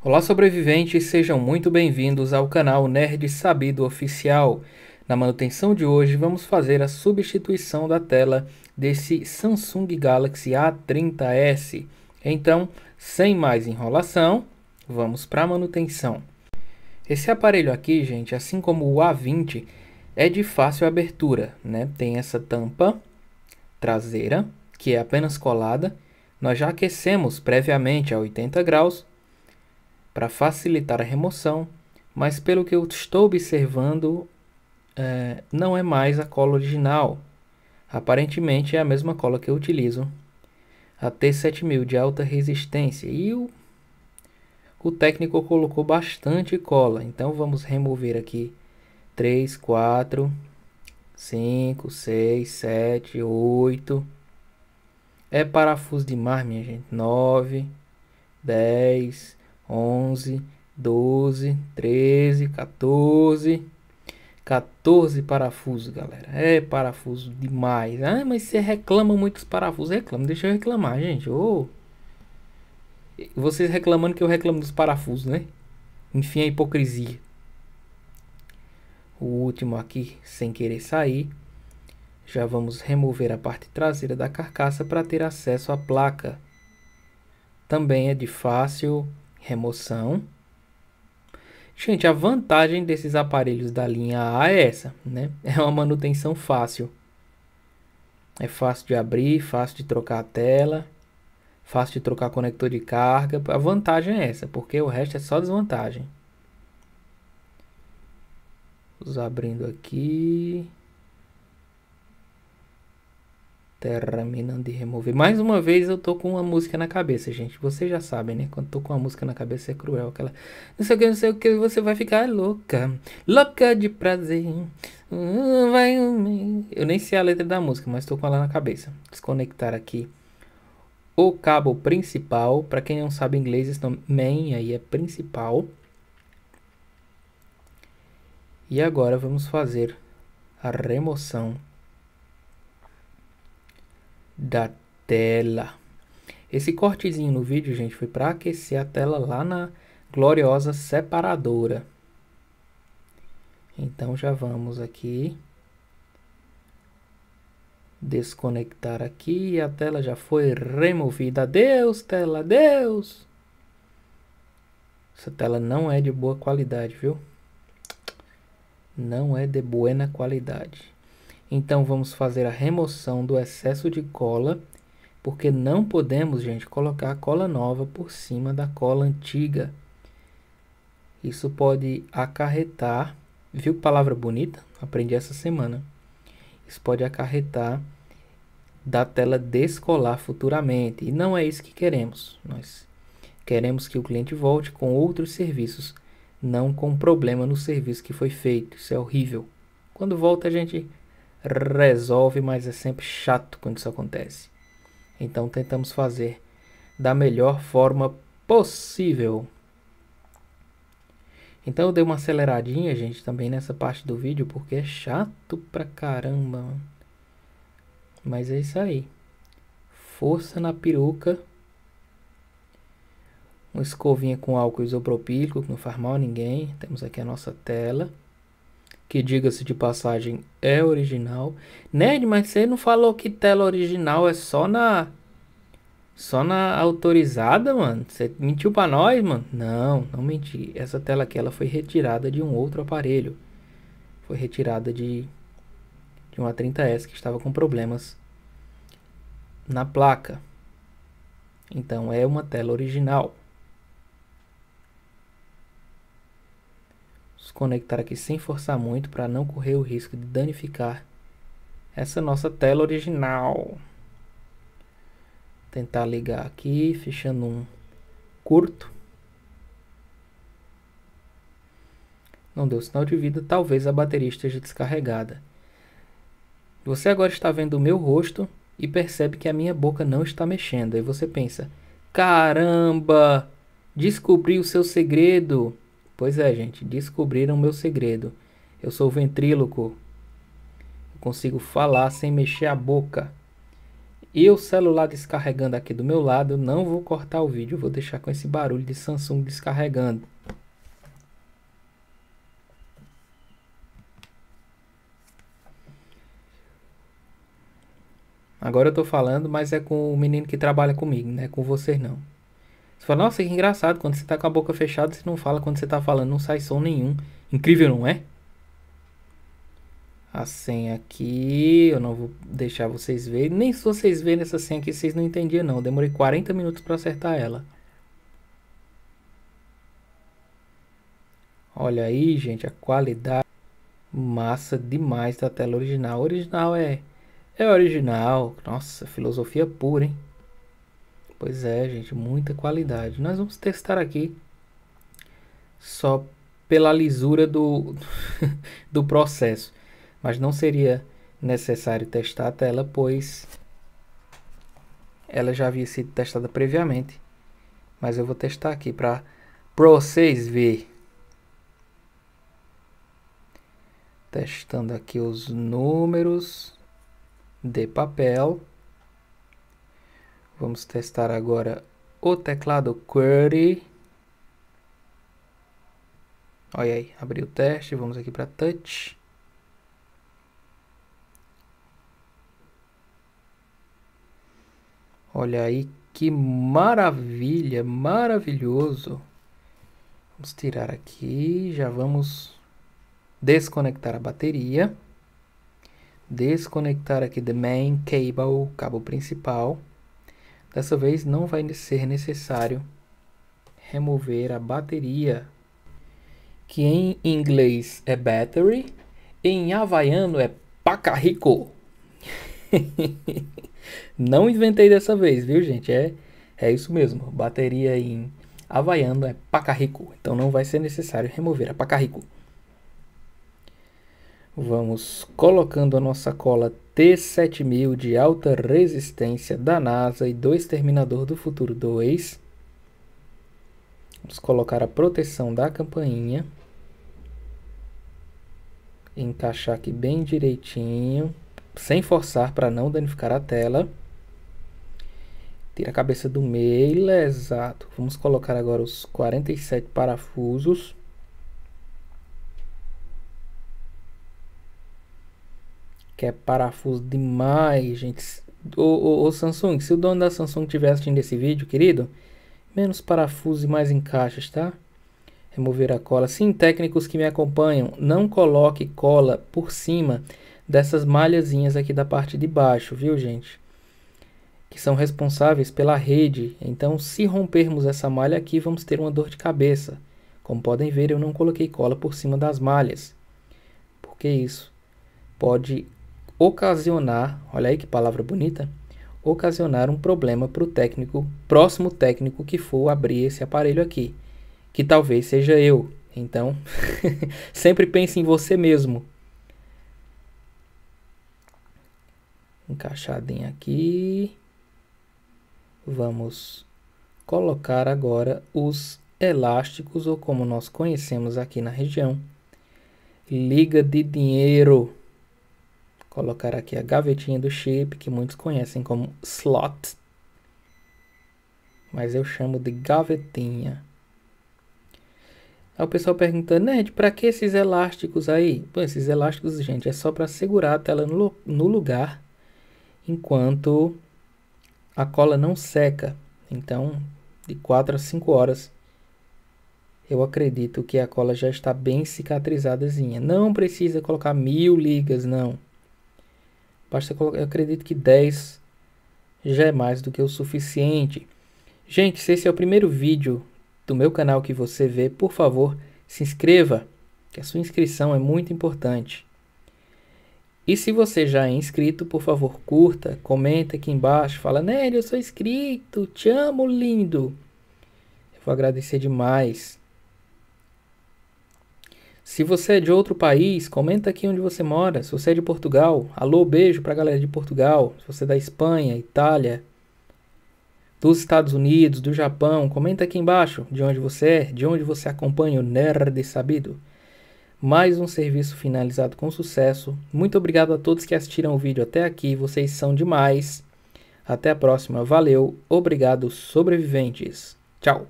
Olá, sobreviventes, sejam muito bem-vindos ao canal Nerd Sabido Oficial. Na manutenção de hoje, vamos fazer a substituição da tela desse Samsung Galaxy A30s. Então, sem mais enrolação, vamos para a manutenção. Esse aparelho aqui, gente, assim como o A20, é de fácil abertura, né? Tem essa tampa traseira, que é apenas colada. Nós já aquecemos previamente a 80 graus para facilitar a remoção, mas pelo que eu estou observando, é, não é mais a cola original. Aparentemente é a mesma cola que eu utilizo, a T7000 de alta resistência. E o, o técnico colocou bastante cola, então vamos remover aqui 3, 4, 5, 6, 7, 8. É parafuso de mar, minha gente. 9, 10, 11, 12, 13, 14. 14 parafusos, galera. É parafuso demais. Ah, mas você reclama muitos parafusos. Reclama, deixa eu reclamar, gente. Oh. Vocês reclamando que eu reclamo dos parafusos, né? Enfim, a hipocrisia. O último aqui, sem querer sair. Já vamos remover a parte traseira da carcaça para ter acesso à placa. Também é de fácil remoção. Gente, a vantagem desses aparelhos da linha A é essa, né? É uma manutenção fácil. É fácil de abrir, fácil de trocar a tela, fácil de trocar conector de carga. A vantagem é essa, porque o resto é só desvantagem. Vamos abrindo aqui. Terminando de remover. Mais uma vez eu tô com uma música na cabeça, gente. Vocês já sabem, né? Quando tô com uma música na cabeça é cruel. Aquela. Não sei o que, não sei o que, você vai ficar louca. Louca de prazer. Hum, vai. Eu nem sei a letra da música, mas tô com ela na cabeça. Desconectar aqui o cabo principal. Para quem não sabe inglês, esse nome main aí é principal. E agora vamos fazer a remoção da tela. Esse cortezinho no vídeo, gente, foi para aquecer a tela lá na gloriosa separadora. Então já vamos aqui desconectar aqui a tela já foi removida. Adeus, tela, adeus! Essa tela não é de boa qualidade, viu? Não é de buena qualidade. Então vamos fazer a remoção do excesso de cola, porque não podemos, gente, colocar a cola nova por cima da cola antiga. Isso pode acarretar, viu que palavra bonita? Aprendi essa semana. Isso pode acarretar da tela descolar futuramente, e não é isso que queremos. Nós queremos que o cliente volte com outros serviços, não com problema no serviço que foi feito. Isso é horrível. Quando volta, a gente resolve, mas é sempre chato quando isso acontece. Então tentamos fazer da melhor forma possível. Então eu dei uma aceleradinha, gente, também nessa parte do vídeo, porque é chato pra caramba. Mas é isso aí. Força na peruca. Uma escovinha com álcool isopropílico, que não faz mal a ninguém. Temos aqui a nossa tela que diga-se de passagem é original. Ned, mas você não falou que tela original é só na só na autorizada, mano. Você mentiu para nós, mano? Não, não menti. Essa tela aqui ela foi retirada de um outro aparelho. Foi retirada de de uma 30S que estava com problemas na placa. Então é uma tela original. conectar aqui sem forçar muito para não correr o risco de danificar essa nossa tela original. Tentar ligar aqui, fechando um curto. Não deu sinal de vida, talvez a bateria esteja descarregada. Você agora está vendo o meu rosto e percebe que a minha boca não está mexendo. Aí você pensa: caramba, descobri o seu segredo. Pois é, gente, descobriram meu segredo. Eu sou ventríloco. Eu consigo falar sem mexer a boca. E o celular descarregando aqui do meu lado, eu não vou cortar o vídeo, vou deixar com esse barulho de Samsung descarregando. Agora eu tô falando, mas é com o menino que trabalha comigo, não é com vocês não. Você fala, nossa, que engraçado, quando você tá com a boca fechada, você não fala, quando você tá falando, não sai som nenhum. Incrível, não é? A senha aqui, eu não vou deixar vocês verem. Nem se vocês verem essa senha aqui, vocês não entendiam não. Eu demorei 40 minutos para acertar ela. Olha aí, gente, a qualidade massa demais da tela original. original é é original. Nossa, filosofia pura, hein? Pois é, gente, muita qualidade. Nós vamos testar aqui só pela lisura do, do processo. Mas não seria necessário testar a tela, pois ela já havia sido testada previamente. Mas eu vou testar aqui para vocês verem. Testando aqui os números de papel. Vamos testar agora o teclado QWERTY. Olha aí, abri o teste, vamos aqui para Touch. Olha aí que maravilha, maravilhoso. Vamos tirar aqui, já vamos desconectar a bateria. Desconectar aqui the main cable, cabo principal. Dessa vez não vai ser necessário remover a bateria, que em inglês é battery, em havaiano é pacarrico. não inventei dessa vez, viu gente? É, é isso mesmo, bateria em havaiano é pacarrico, então não vai ser necessário remover a pacarrico. Vamos colocando a nossa cola T7000 de alta resistência da NASA e do Exterminador do Futuro 2. Vamos colocar a proteção da campainha. Encaixar aqui bem direitinho, sem forçar para não danificar a tela. Tira a cabeça do meio, exato. Vamos colocar agora os 47 parafusos. que é parafuso demais, gente. o Samsung, se o dono da Samsung estiver assistindo esse vídeo, querido, menos parafuso e mais encaixes, tá? Remover a cola. Sim, técnicos que me acompanham, não coloque cola por cima dessas malhazinhas aqui da parte de baixo, viu, gente? Que são responsáveis pela rede. Então, se rompermos essa malha aqui, vamos ter uma dor de cabeça. Como podem ver, eu não coloquei cola por cima das malhas. Por que isso? Pode ocasionar, olha aí que palavra bonita, ocasionar um problema para o técnico, próximo técnico que for abrir esse aparelho aqui, que talvez seja eu. Então, sempre pense em você mesmo. Encaixadinho aqui. Vamos colocar agora os elásticos, ou como nós conhecemos aqui na região, liga de dinheiro colocar aqui a gavetinha do chip, que muitos conhecem como slot, mas eu chamo de gavetinha. Aí o pessoal perguntando, Nerd, para que esses elásticos aí? Bom, esses elásticos, gente, é só para segurar a tela no, no lugar enquanto a cola não seca. Então, de 4 a 5 horas, eu acredito que a cola já está bem cicatrizadezinha. Não precisa colocar mil ligas, não. Basta colocar, eu acredito que 10 já é mais do que o suficiente. Gente, se esse é o primeiro vídeo do meu canal que você vê, por favor, se inscreva, que a sua inscrição é muito importante. E se você já é inscrito, por favor, curta, comenta aqui embaixo, fala, Nery, eu sou inscrito, te amo, lindo. Eu vou agradecer demais. Se você é de outro país, comenta aqui onde você mora. Se você é de Portugal, alô, beijo pra galera de Portugal. Se você é da Espanha, Itália, dos Estados Unidos, do Japão, comenta aqui embaixo de onde você é, de onde você acompanha o Nerd Sabido. Mais um serviço finalizado com sucesso. Muito obrigado a todos que assistiram o vídeo até aqui, vocês são demais. Até a próxima, valeu, obrigado, sobreviventes. Tchau!